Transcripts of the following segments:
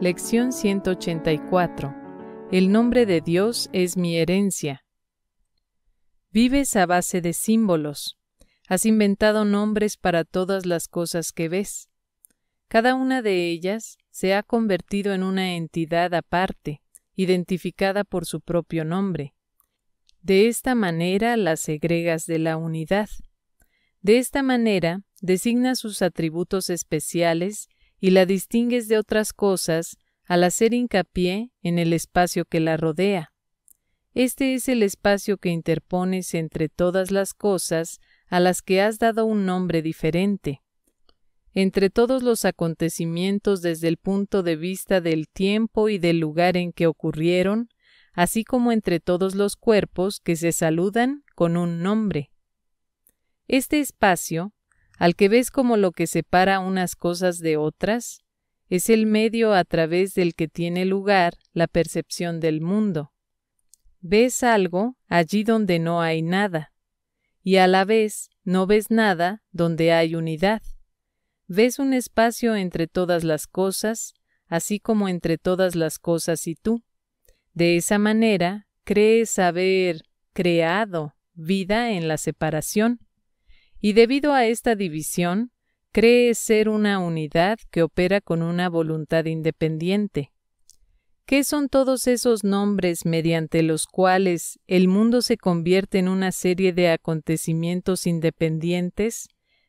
Lección 184. El nombre de Dios es mi herencia. Vives a base de símbolos. Has inventado nombres para todas las cosas que ves. Cada una de ellas se ha convertido en una entidad aparte, identificada por su propio nombre. De esta manera las segregas de la unidad. De esta manera designa sus atributos especiales y la distingues de otras cosas al hacer hincapié en el espacio que la rodea. Este es el espacio que interpones entre todas las cosas a las que has dado un nombre diferente. Entre todos los acontecimientos desde el punto de vista del tiempo y del lugar en que ocurrieron, así como entre todos los cuerpos que se saludan con un nombre. Este espacio al que ves como lo que separa unas cosas de otras, es el medio a través del que tiene lugar la percepción del mundo. Ves algo allí donde no hay nada, y a la vez no ves nada donde hay unidad. Ves un espacio entre todas las cosas, así como entre todas las cosas y tú. De esa manera, crees haber creado vida en la separación y debido a esta división, cree ser una unidad que opera con una voluntad independiente. ¿Qué son todos esos nombres mediante los cuales el mundo se convierte en una serie de acontecimientos independientes,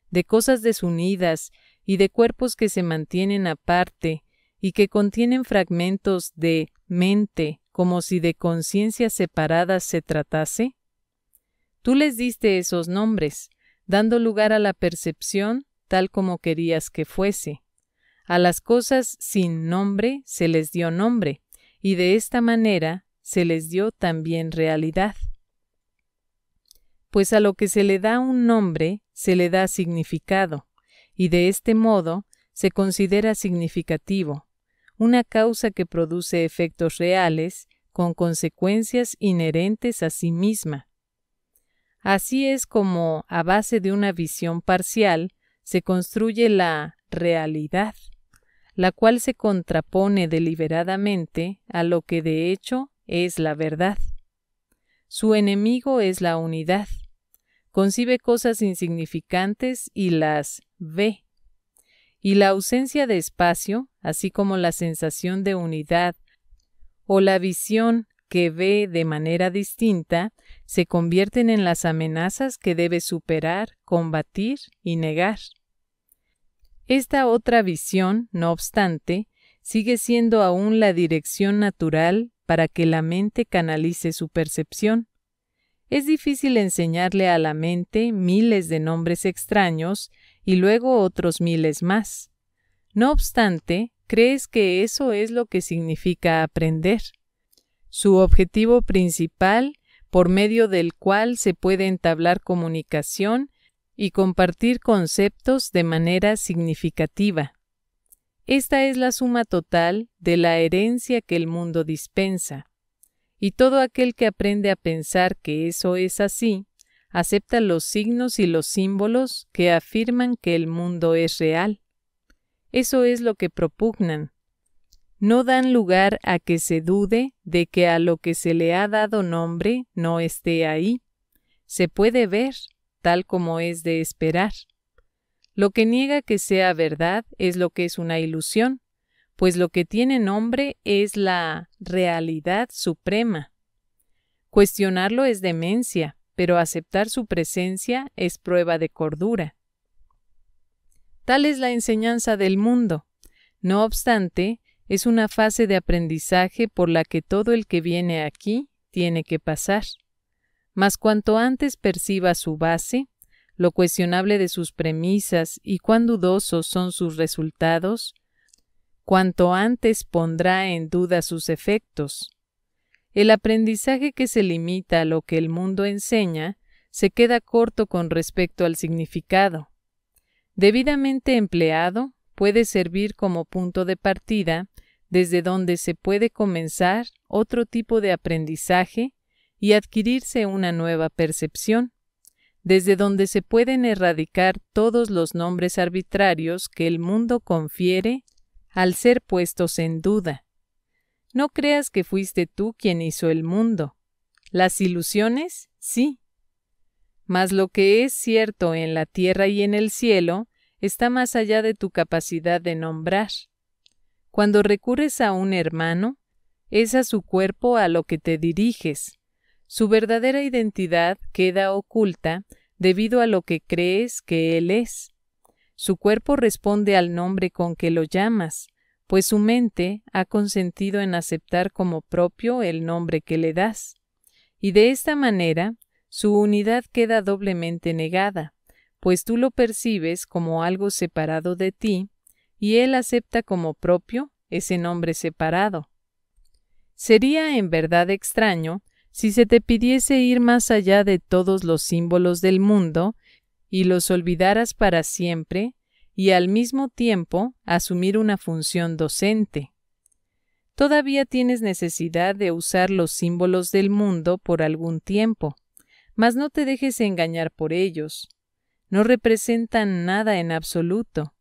de cosas desunidas y de cuerpos que se mantienen aparte y que contienen fragmentos de mente como si de conciencias separadas se tratase? Tú les diste esos nombres, dando lugar a la percepción tal como querías que fuese. A las cosas sin nombre se les dio nombre, y de esta manera se les dio también realidad. Pues a lo que se le da un nombre, se le da significado, y de este modo se considera significativo, una causa que produce efectos reales con consecuencias inherentes a sí misma, Así es como, a base de una visión parcial, se construye la realidad, la cual se contrapone deliberadamente a lo que de hecho es la verdad. Su enemigo es la unidad. Concibe cosas insignificantes y las ve. Y la ausencia de espacio, así como la sensación de unidad o la visión que ve de manera distinta se convierten en las amenazas que debe superar, combatir y negar. Esta otra visión, no obstante, sigue siendo aún la dirección natural para que la mente canalice su percepción. Es difícil enseñarle a la mente miles de nombres extraños y luego otros miles más. No obstante, crees que eso es lo que significa aprender su objetivo principal por medio del cual se puede entablar comunicación y compartir conceptos de manera significativa. Esta es la suma total de la herencia que el mundo dispensa. Y todo aquel que aprende a pensar que eso es así, acepta los signos y los símbolos que afirman que el mundo es real. Eso es lo que propugnan, no dan lugar a que se dude de que a lo que se le ha dado nombre no esté ahí. Se puede ver, tal como es de esperar. Lo que niega que sea verdad es lo que es una ilusión, pues lo que tiene nombre es la realidad suprema. Cuestionarlo es demencia, pero aceptar su presencia es prueba de cordura. Tal es la enseñanza del mundo. No obstante, es una fase de aprendizaje por la que todo el que viene aquí tiene que pasar. Mas cuanto antes perciba su base, lo cuestionable de sus premisas y cuán dudosos son sus resultados, cuanto antes pondrá en duda sus efectos. El aprendizaje que se limita a lo que el mundo enseña se queda corto con respecto al significado. Debidamente empleado, puede servir como punto de partida desde donde se puede comenzar otro tipo de aprendizaje y adquirirse una nueva percepción, desde donde se pueden erradicar todos los nombres arbitrarios que el mundo confiere al ser puestos en duda. No creas que fuiste tú quien hizo el mundo. Las ilusiones, sí. Mas lo que es cierto en la tierra y en el cielo está más allá de tu capacidad de nombrar. Cuando recurres a un hermano, es a su cuerpo a lo que te diriges. Su verdadera identidad queda oculta debido a lo que crees que él es. Su cuerpo responde al nombre con que lo llamas, pues su mente ha consentido en aceptar como propio el nombre que le das. Y de esta manera, su unidad queda doblemente negada pues tú lo percibes como algo separado de ti, y él acepta como propio ese nombre separado. Sería en verdad extraño si se te pidiese ir más allá de todos los símbolos del mundo y los olvidaras para siempre y al mismo tiempo asumir una función docente. Todavía tienes necesidad de usar los símbolos del mundo por algún tiempo, mas no te dejes engañar por ellos no representan nada en absoluto,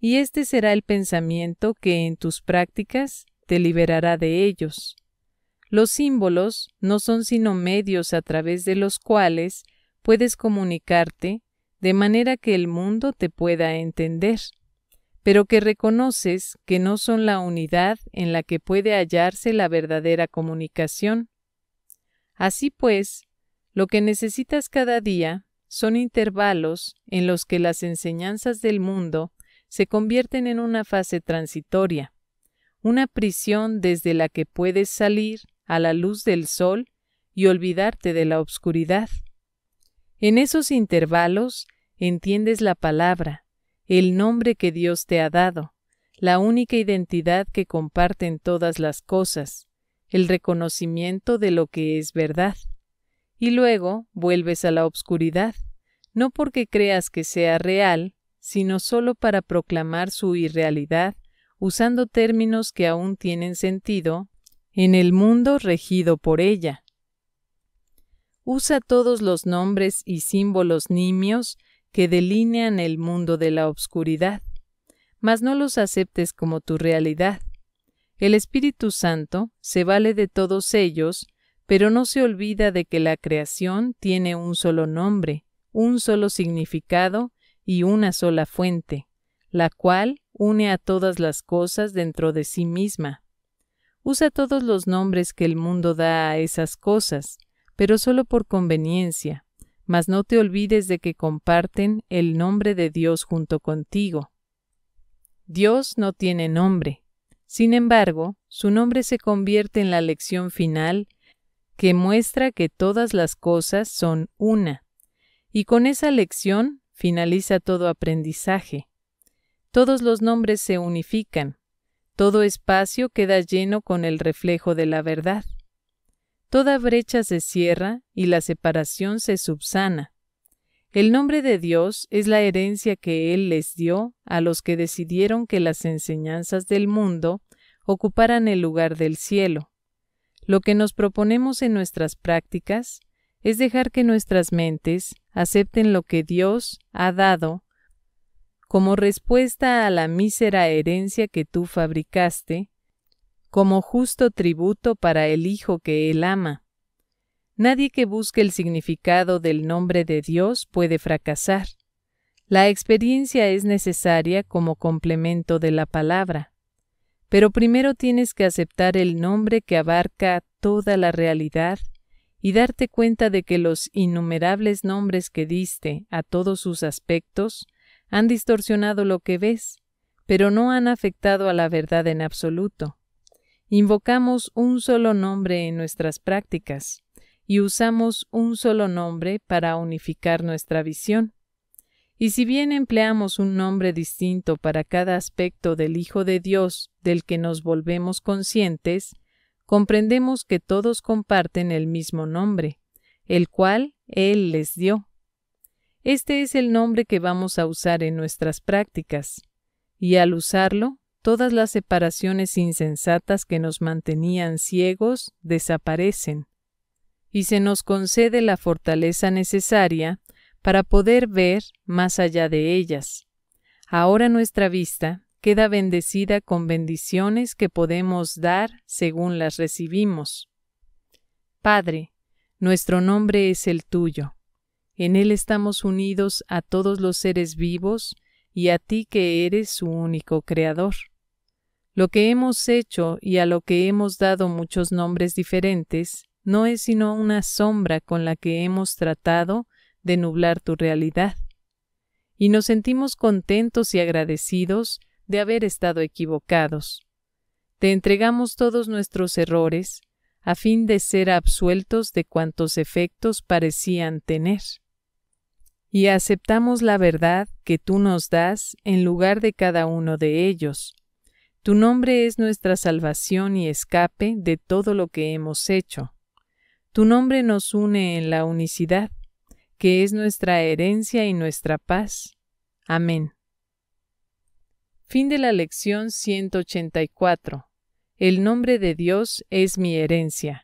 y este será el pensamiento que en tus prácticas te liberará de ellos. Los símbolos no son sino medios a través de los cuales puedes comunicarte de manera que el mundo te pueda entender, pero que reconoces que no son la unidad en la que puede hallarse la verdadera comunicación. Así pues, lo que necesitas cada día son intervalos en los que las enseñanzas del mundo se convierten en una fase transitoria, una prisión desde la que puedes salir a la luz del sol y olvidarte de la obscuridad. En esos intervalos entiendes la palabra, el nombre que Dios te ha dado, la única identidad que comparten todas las cosas, el reconocimiento de lo que es verdad y luego vuelves a la obscuridad, no porque creas que sea real, sino solo para proclamar su irrealidad usando términos que aún tienen sentido en el mundo regido por ella. Usa todos los nombres y símbolos nimios que delinean el mundo de la obscuridad, mas no los aceptes como tu realidad. El Espíritu Santo se vale de todos ellos pero no se olvida de que la creación tiene un solo nombre, un solo significado y una sola fuente, la cual une a todas las cosas dentro de sí misma. Usa todos los nombres que el mundo da a esas cosas, pero solo por conveniencia, mas no te olvides de que comparten el nombre de Dios junto contigo. Dios no tiene nombre. Sin embargo, su nombre se convierte en la lección final que muestra que todas las cosas son una. Y con esa lección finaliza todo aprendizaje. Todos los nombres se unifican, todo espacio queda lleno con el reflejo de la verdad. Toda brecha se cierra y la separación se subsana. El nombre de Dios es la herencia que Él les dio a los que decidieron que las enseñanzas del mundo ocuparan el lugar del cielo. Lo que nos proponemos en nuestras prácticas es dejar que nuestras mentes acepten lo que Dios ha dado como respuesta a la mísera herencia que tú fabricaste, como justo tributo para el Hijo que Él ama. Nadie que busque el significado del nombre de Dios puede fracasar. La experiencia es necesaria como complemento de la palabra. Pero primero tienes que aceptar el nombre que abarca toda la realidad y darte cuenta de que los innumerables nombres que diste a todos sus aspectos han distorsionado lo que ves, pero no han afectado a la verdad en absoluto. Invocamos un solo nombre en nuestras prácticas y usamos un solo nombre para unificar nuestra visión. Y si bien empleamos un nombre distinto para cada aspecto del Hijo de Dios del que nos volvemos conscientes, comprendemos que todos comparten el mismo nombre, el cual Él les dio. Este es el nombre que vamos a usar en nuestras prácticas, y al usarlo, todas las separaciones insensatas que nos mantenían ciegos desaparecen, y se nos concede la fortaleza necesaria para poder ver más allá de ellas. Ahora nuestra vista queda bendecida con bendiciones que podemos dar según las recibimos. Padre, nuestro nombre es el tuyo. En él estamos unidos a todos los seres vivos y a ti que eres su único creador. Lo que hemos hecho y a lo que hemos dado muchos nombres diferentes no es sino una sombra con la que hemos tratado de nublar tu realidad. Y nos sentimos contentos y agradecidos de haber estado equivocados. Te entregamos todos nuestros errores, a fin de ser absueltos de cuantos efectos parecían tener. Y aceptamos la verdad que tú nos das en lugar de cada uno de ellos. Tu nombre es nuestra salvación y escape de todo lo que hemos hecho. Tu nombre nos une en la unicidad que es nuestra herencia y nuestra paz. Amén. Fin de la lección 184. El nombre de Dios es mi herencia.